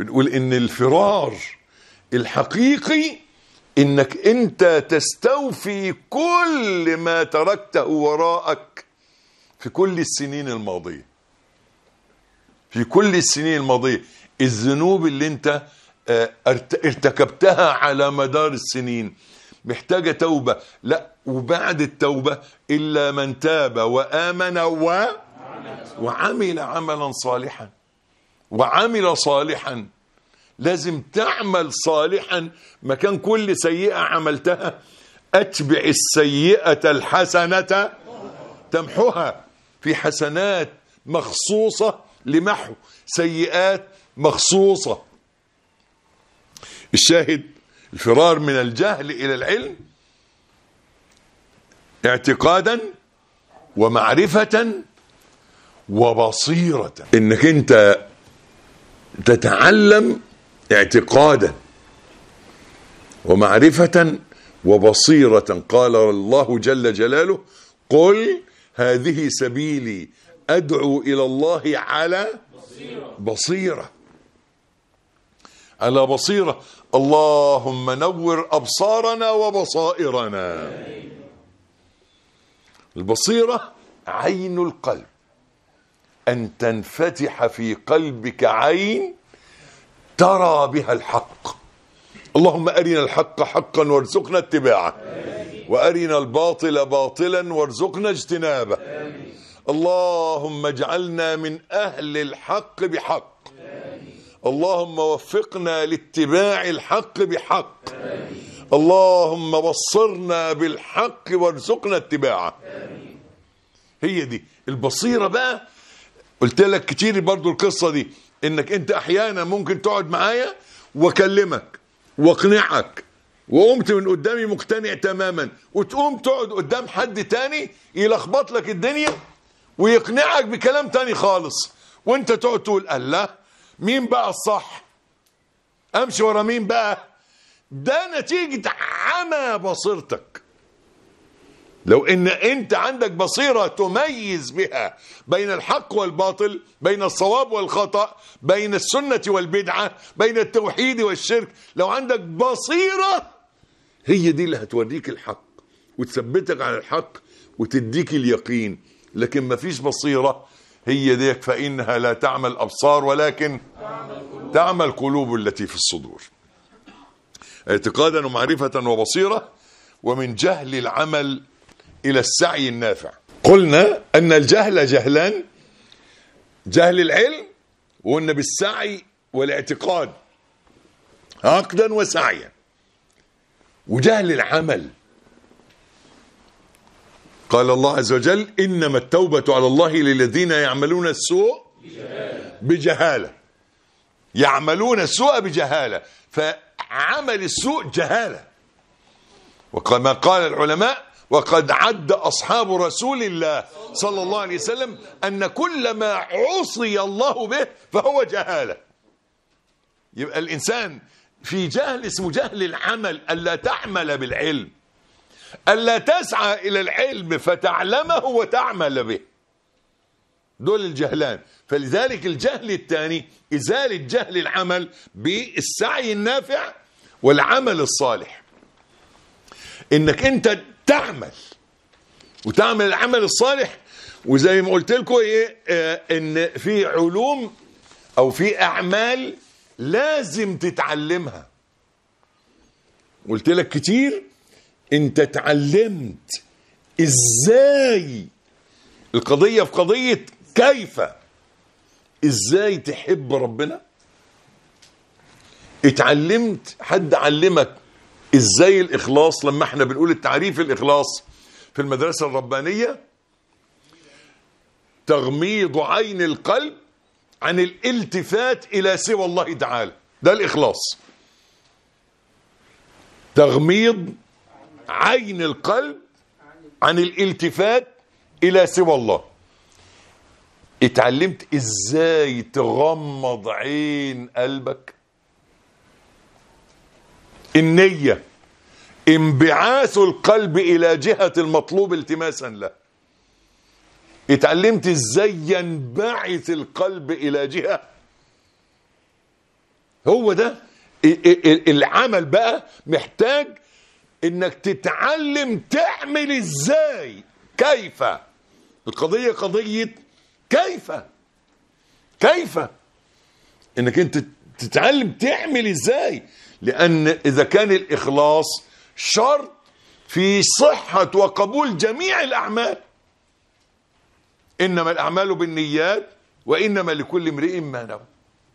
بنقول ان الفرار الحقيقي انك انت تستوفي كل ما تركته وراءك في كل السنين الماضيه في كل السنين الماضيه الذنوب اللي انت آه، ارتكبتها على مدار السنين محتاجه توبه لا وبعد التوبه الا من تاب وامن و وعمل عملا صالحا وعمل صالحا لازم تعمل صالحا مكان كل سيئة عملتها أتبع السيئة الحسنة تمحوها في حسنات مخصوصة لمحو سيئات مخصوصة الشاهد الفرار من الجهل إلى العلم اعتقادا ومعرفة وبصيرة انك انت تتعلم اعتقادا ومعرفة وبصيرة قال الله جل جلاله قل هذه سبيلي أدعو إلى الله على بصيرة على بصيرة اللهم نور أبصارنا وبصائرنا البصيرة عين القلب أن تنفتح في قلبك عين ترى بها الحق اللهم أرنا الحق حقا وارزقنا اتباعه وأرنا الباطل باطلا وارزقنا اجتنابه اللهم اجعلنا من أهل الحق بحق اللهم وفقنا لاتباع الحق بحق اللهم بصرنا بالحق وارزقنا اتباعه هي دي البصيرة بقى قلت لك كتير برضو القصه دي انك انت احيانا ممكن تقعد معايا واكلمك واقنعك وقمت من قدامي مقتنع تماما وتقوم تقعد قدام حد تاني يلخبط لك الدنيا ويقنعك بكلام تاني خالص وانت تقعد تقول الله مين بقى الصح امشي ورا مين بقى ده نتيجة عمى بصيرتك لو ان انت عندك بصيرة تميز بها بين الحق والباطل بين الصواب والخطأ بين السنة والبدعة بين التوحيد والشرك لو عندك بصيرة هي دي اللي هتوريك الحق وتثبتك على الحق وتديك اليقين لكن ما فيش بصيرة هي ديك فإنها لا تعمل أبصار ولكن تعمل قلوب التي في الصدور اعتقادا ومعرفة وبصيرة ومن جهل العمل إلى السعي النافع قلنا أن الجهل جهلان جهل العلم وأن بالسعي والاعتقاد عقدا وسعيا وجهل العمل قال الله عز وجل إنما التوبة على الله للذين يعملون السوء بجهالة يعملون السوء بجهالة فعمل السوء جهالة وكما قال العلماء وقد عد أصحاب رسول الله صلى الله عليه وسلم أن كل ما عصي الله به فهو جهالة يبقى الإنسان في جهل اسمه جهل العمل ألا تعمل بالعلم ألا تسعى إلى العلم فتعلمه وتعمل به دول الجهلان فلذلك الجهل الثاني إزالة جهل العمل بالسعي النافع والعمل الصالح إنك أنت تعمل وتعمل العمل الصالح وزي ما قلت لكم ايه آه، ان في علوم او في اعمال لازم تتعلمها قلت لك كتير انت اتعلمت ازاي القضية في قضية كيف ازاي تحب ربنا اتعلمت حد علمك ازاي الاخلاص لما احنا بنقول التعريف الاخلاص في المدرسه الربانيه تغميض عين القلب عن الالتفات الى سوى الله تعالى ده الاخلاص تغميض عين القلب عن الالتفات الى سوى الله اتعلمت ازاي تغمض عين قلبك النية انبعاث القلب إلى جهة المطلوب التماسا له اتعلمت ازاي ينبعث القلب إلى جهة هو ده العمل بقى محتاج انك تتعلم تعمل ازاي كيف القضية قضية كيف كيف انك انت تتعلم تعمل ازاي لأن إذا كان الإخلاص شرط في صحة وقبول جميع الأعمال إنما الأعمال بالنيات وإنما لكل امرئ ما نوى